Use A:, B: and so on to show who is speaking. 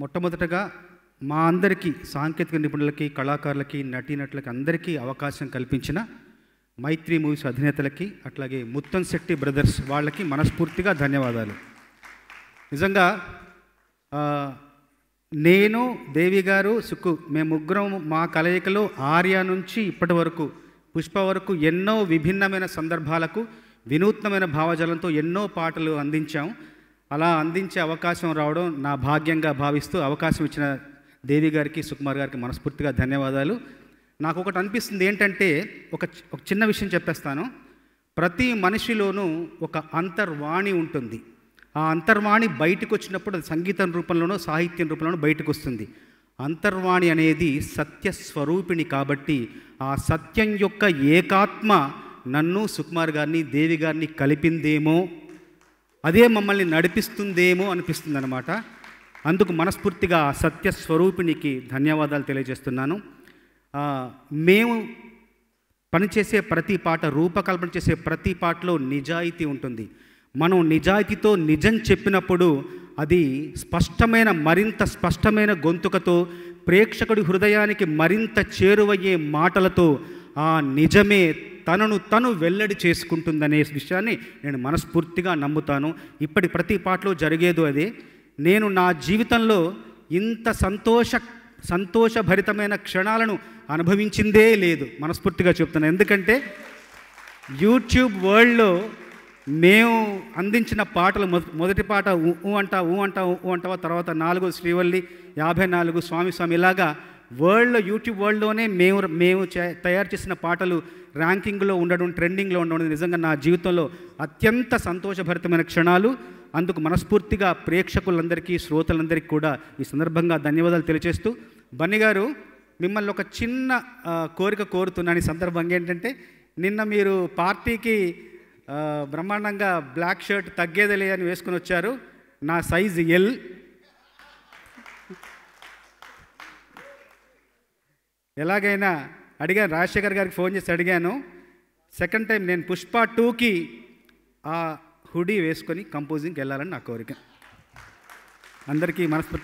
A: మొట్టమొదటగా మా అందరికీ సాంకేతిక నిపుణులకి కళాకారులకి నటీనటులకి అందరికీ అవకాశం కల్పించిన మైత్రి మూవీస్ అధినేతలకి అట్లాగే ముత్తం శెట్టి బ్రదర్స్ వాళ్ళకి మనస్ఫూర్తిగా ధన్యవాదాలు నిజంగా నేను దేవి గారు సుక్కు మేము ముగ్గురం మా కలయికలో ఆర్య నుంచి ఇప్పటి వరకు పుష్ప వరకు ఎన్నో విభిన్నమైన సందర్భాలకు వినూత్నమైన భావజాలంతో ఎన్నో పాటలు అందించాము అలా అందించే అవకాశం రావడం నా భాగ్యంగా భావిస్తూ అవకాశం ఇచ్చిన దేవి గారికి సుకుమార్ గారికి మనస్ఫూర్తిగా ధన్యవాదాలు నాకు ఒకటి అనిపిస్తుంది ఏంటంటే ఒక ఒక చిన్న విషయం చెప్పేస్తాను ప్రతి మనిషిలోనూ ఒక అంతర్వాణి ఉంటుంది ఆ అంతర్వాణి బయటకు వచ్చినప్పుడు అది సంగీతం రూపంలోనో సాహిత్యం రూపంలోనో బయటకు వస్తుంది అంతర్వాణి అనేది సత్యస్వరూపిణి కాబట్టి ఆ సత్యం యొక్క ఏకాత్మ నన్ను సుకుమార్ గారిని దేవి గారిని కలిపిందేమో అదే మమ్మల్ని నడిపిస్తుందేమో అనిపిస్తుంది అనమాట అందుకు మనస్ఫూర్తిగా సత్య స్వరూపిణికి ధన్యవాదాలు తెలియజేస్తున్నాను మేము పనిచేసే ప్రతి పాట రూపకల్పన చేసే ప్రతి పాటలో నిజాయితీ ఉంటుంది మనం నిజాయితీతో నిజం చెప్పినప్పుడు అది స్పష్టమైన మరింత స్పష్టమైన గొంతుకతో ప్రేక్షకుడి హృదయానికి మరింత చేరువయ్యే మాటలతో ఆ నిజమే తనను తను వెల్లడి చేసుకుంటుందనే విషయాన్ని నేను మనస్ఫూర్తిగా నమ్ముతాను ఇప్పటి ప్రతి పాటలో జరిగేదో అది నేను నా జీవితంలో ఇంత సంతోష సంతోషభరితమైన క్షణాలను అనుభవించిందే లేదు మనస్ఫూర్తిగా చెప్తున్నాను ఎందుకంటే యూట్యూబ్ వరల్డ్లో మేము అందించిన పాటలు మొదటి పాట ఊ అంటా ఊ అంటా ఊ అంటావా తర్వాత నాలుగు శ్రీవల్లి యాభై నాలుగు స్వామి స్వామి ఇలాగా వరల్డ్లో యూట్యూబ్ వరల్డ్లోనే మేము మేము తయారు చేసిన పాటలు ర్యాంకింగ్లో ఉండడం ట్రెండింగ్లో ఉండడం నిజంగా నా జీవితంలో అత్యంత సంతోషభరితమైన క్షణాలు అందుకు మనస్ఫూర్తిగా ప్రేక్షకులందరికీ శ్రోతలందరికీ కూడా ఈ సందర్భంగా ధన్యవాదాలు తెలియజేస్తూ బన్నీ గారు మిమ్మల్ని ఒక చిన్న కోరిక కోరుతున్నాను ఈ సందర్భంగా ఏంటంటే నిన్న మీరు పార్టీకి బ్రహ్మాండంగా బ్లాక్ షర్ట్ తగ్గేదే లేదని వేసుకుని వచ్చారు నా సైజ్ ఎల్ ఎలాగైనా అడిగాను రాజశేఖర్ గారికి ఫోన్ చేసి అడిగాను సెకండ్ టైం నేను పుష్ప టూకి ఆ హుడీ వేసుకొని కంపోజింగ్కి వెళ్ళాలని నా కోరిక అందరికీ మనస్ఫూర్తి